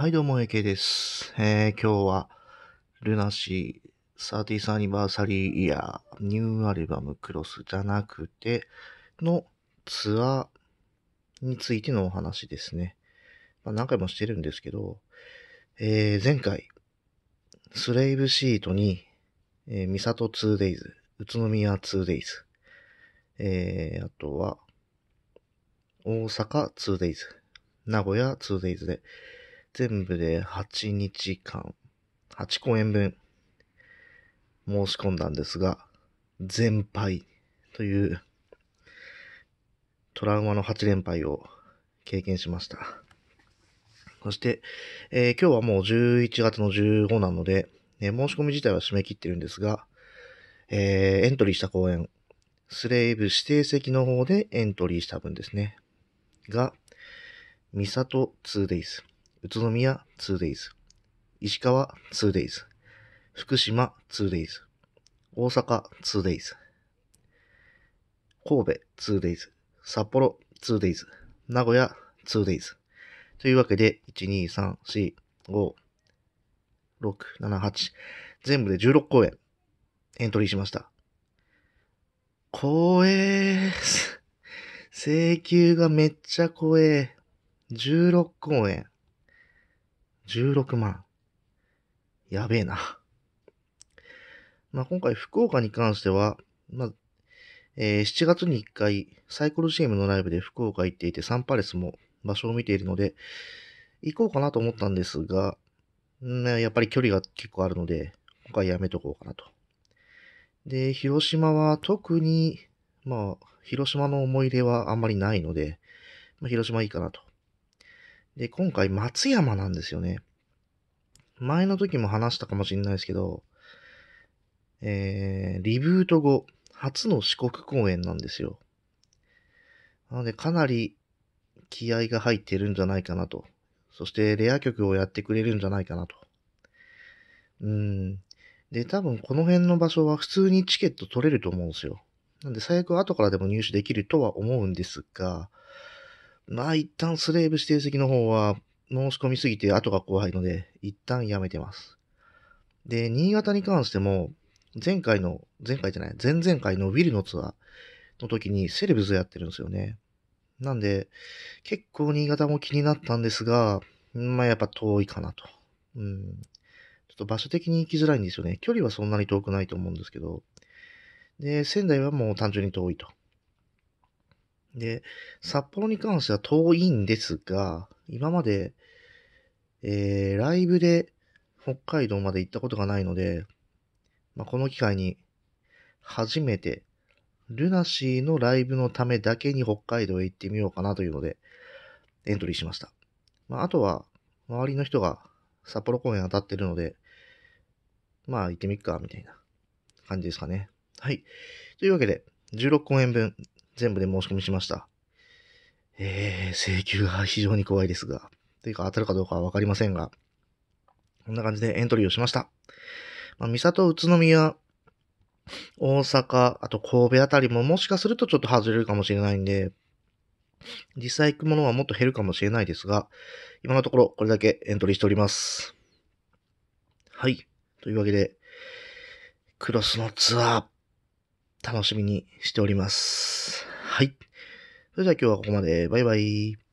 はい、どうも、AK です。えー、今日は、ルナシー 30th アニバーサリーイヤー、ニューアルバムクロスじゃなくて、のツアーについてのお話ですね。まあ、何回もしてるんですけど、えー、前回、スレイブシートに、えー、ミサト 2days、宇都宮 2days、えー、あとは、大阪 2days、名古屋 2days で、全部で8日間、8公演分申し込んだんですが、全敗というトラウマの8連敗を経験しました。そして、えー、今日はもう11月の15なので、ね、申し込み自体は締め切ってるんですが、えー、エントリーした公演、スレイブ指定席の方でエントリーした分ですね。が、ミサト 2days。宇都宮 2days、石川 2days、福島 2days、大阪 2days、神戸 2days、札幌 2days、名古屋 2days。というわけで、1、2、3、4、5、6、7、8。全部で16公演、エントリーしました。怖えー。す。請求がめっちゃ怖えー。16公演。16万。やべえな。まあ、今回福岡に関しては、まあ、えー、7月に1回サイコロ CM のライブで福岡行っていてサンパレスも場所を見ているので、行こうかなと思ったんですが、ね、やっぱり距離が結構あるので、今回やめとこうかなと。で、広島は特に、まあ、広島の思い出はあんまりないので、まあ、広島いいかなと。で、今回松山なんですよね。前の時も話したかもしれないですけど、えー、リブート後、初の四国公演なんですよ。なので、かなり気合が入ってるんじゃないかなと。そして、レア曲をやってくれるんじゃないかなと。うん。で、多分この辺の場所は普通にチケット取れると思うんですよ。なんで、最悪後からでも入手できるとは思うんですが、まあ一旦スレーブ指定席の方は申し込みすぎて後が怖いので、一旦やめてます。で、新潟に関しても、前回の、前回じゃない、前々回のウィルのツアーの時にセレブズやってるんですよね。なんで、結構新潟も気になったんですが、まあやっぱ遠いかなと。うん。ちょっと場所的に行きづらいんですよね。距離はそんなに遠くないと思うんですけど。で、仙台はもう単純に遠いと。で、札幌に関しては遠いんですが、今まで、えー、ライブで北海道まで行ったことがないので、まあ、この機会に初めて、ルナシーのライブのためだけに北海道へ行ってみようかなというので、エントリーしました。まあ、あとは、周りの人が札幌公演当たってるので、まあ行ってみっか、みたいな感じですかね。はい。というわけで、16公演分全部で申し込みしました。えー、請求が非常に怖いですが、というか当たるかどうかはわかりませんが、こんな感じでエントリーをしました。まあ、三郷、宇都宮、大阪、あと神戸あたりももしかするとちょっと外れるかもしれないんで、実際行くものはもっと減るかもしれないですが、今のところこれだけエントリーしております。はい。というわけで、クロスのツアー、楽しみにしております。はい。それでは今日はここまで。バイバイ。